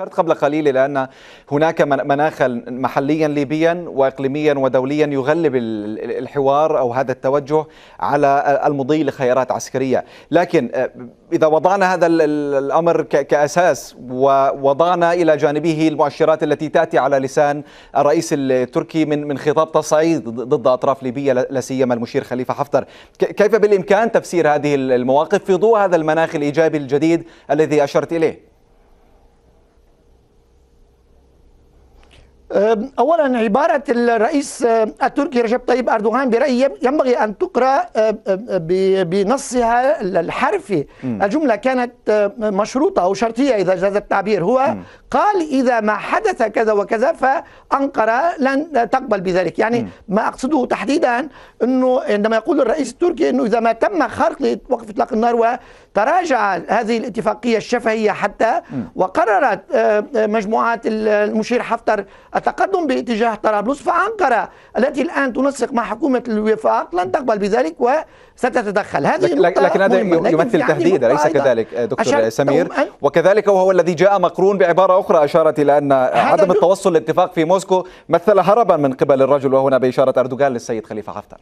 ذكرت قبل قليل إلى أن هناك مناخا محليا ليبيا وإقليميا ودوليا يغلب الحوار أو هذا التوجه على المضي لخيارات عسكرية لكن آه، إذا وضعنا هذا الأمر كأساس ووضعنا إلى جانبه المؤشرات التي تأتي على لسان الرئيس التركي من من خطاب تصعيد ضد أطراف ليبيا لا سيما المشير خليفة حفتر كيف بالإمكان تفسير هذه المواقف في ضوء هذا المناخ الإيجابي الجديد الذي أشرت إليه؟ اولا عباره الرئيس التركي رجب طيب اردوغان برايي ينبغي ان تقرا بنصها الحرفي الجمله كانت مشروطه او شرطيه اذا جاز التعبير هو قال اذا ما حدث كذا وكذا فانقره لن تقبل بذلك يعني ما اقصده تحديدا انه عندما يقول الرئيس التركي انه اذا ما تم خرق وقف اطلاق النار وتراجع هذه الاتفاقيه الشفهيه حتى وقررت مجموعات المشير حفتر تقدم باتجاه طرابلس فأنقرة التي الآن تنسق مع حكومة الوفاق لن تقبل بذلك وستتدخل هذه لكن, لكن هذا يمثل يعني تهديد ليس كذلك دكتور سمير وكذلك وهو الذي جاء مقرون بعبارة أخرى أشارت إلى أن عدم التوصل لاتفاق في موسكو مثل هربا من قبل الرجل وهنا بإشارة أردوغان للسيد خليفة حفتر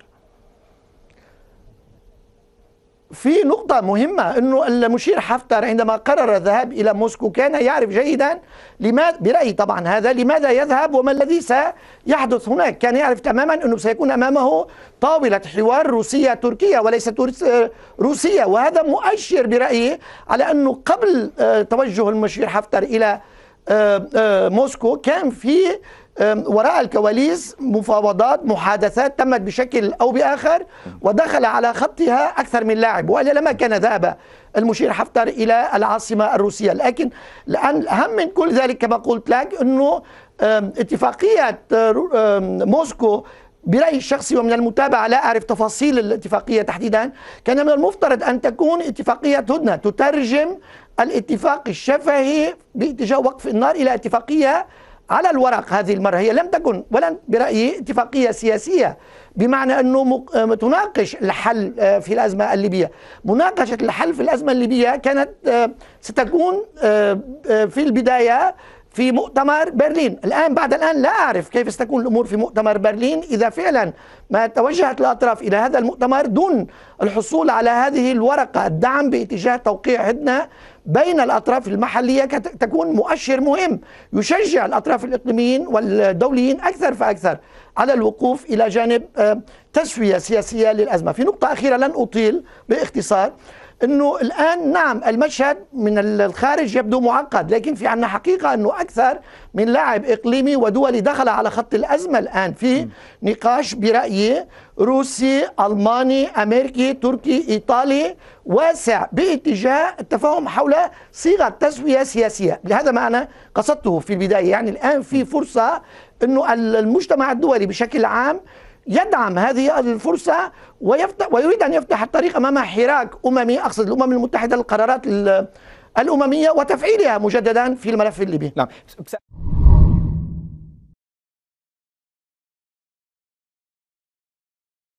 في نقطة مهمة أنه المشير حفتر عندما قرر الذهاب إلى موسكو كان يعرف جيدا لماذا برأيي طبعا هذا لماذا يذهب وما الذي سيحدث هناك كان يعرف تماما أنه سيكون أمامه طاولة حوار روسية تركية وليست روسية وهذا مؤشر برأيي على أنه قبل آه، توجه المشير حفتر إلى آه، آه، موسكو كان في وراء الكواليس مفاوضات محادثات تمت بشكل أو بآخر ودخل على خطها أكثر من لاعب وإلا لما كان ذهب المشير حفتر إلى العاصمة الروسية لكن الآن الاهم من كل ذلك كما قلت لك أنه اتفاقية موسكو برأيي الشخصي ومن المتابعة لا أعرف تفاصيل الاتفاقية تحديدا كان من المفترض أن تكون اتفاقية هدنة تترجم الاتفاق الشفهي باتجاه وقف النار إلى اتفاقية على الورق هذه المرة هي لم تكن ولن برأيي اتفاقية سياسية بمعنى أنه آه، تناقش الحل آه، في الأزمة الليبية مناقشة الحل في الأزمة الليبية كانت آه، ستكون في البداية في مؤتمر برلين الآن بعد الآن لا أعرف كيف ستكون الأمور في مؤتمر برلين إذا فعلا ما توجهت الأطراف إلى هذا المؤتمر دون الحصول على هذه الورقة الدعم باتجاه توقيع هدنة بين الأطراف المحلية تكون مؤشر مهم يشجع الأطراف الإقليميين والدوليين أكثر فأكثر على الوقوف إلى جانب آه، تسوية سياسية للأزمة في نقطة أخيرة لن أطيل باختصار انه الان نعم المشهد من الخارج يبدو معقد لكن في عنا حقيقه انه اكثر من لاعب اقليمي ودولي دخل على خط الازمه الان في نقاش برايي روسي الماني امريكي تركي ايطالي واسع باتجاه التفاهم حول صيغه تسويه سياسيه لهذا ما انا قصدته في البدايه يعني الان في فرصه انه المجتمع الدولي بشكل عام يدعم هذه الفرصة ويفتح ويريد أن يفتح الطريق أمام حراك أممي أقصد الأمم المتحدة للقرارات الأممية وتفعيلها مجددا في الملف الليبي نعم.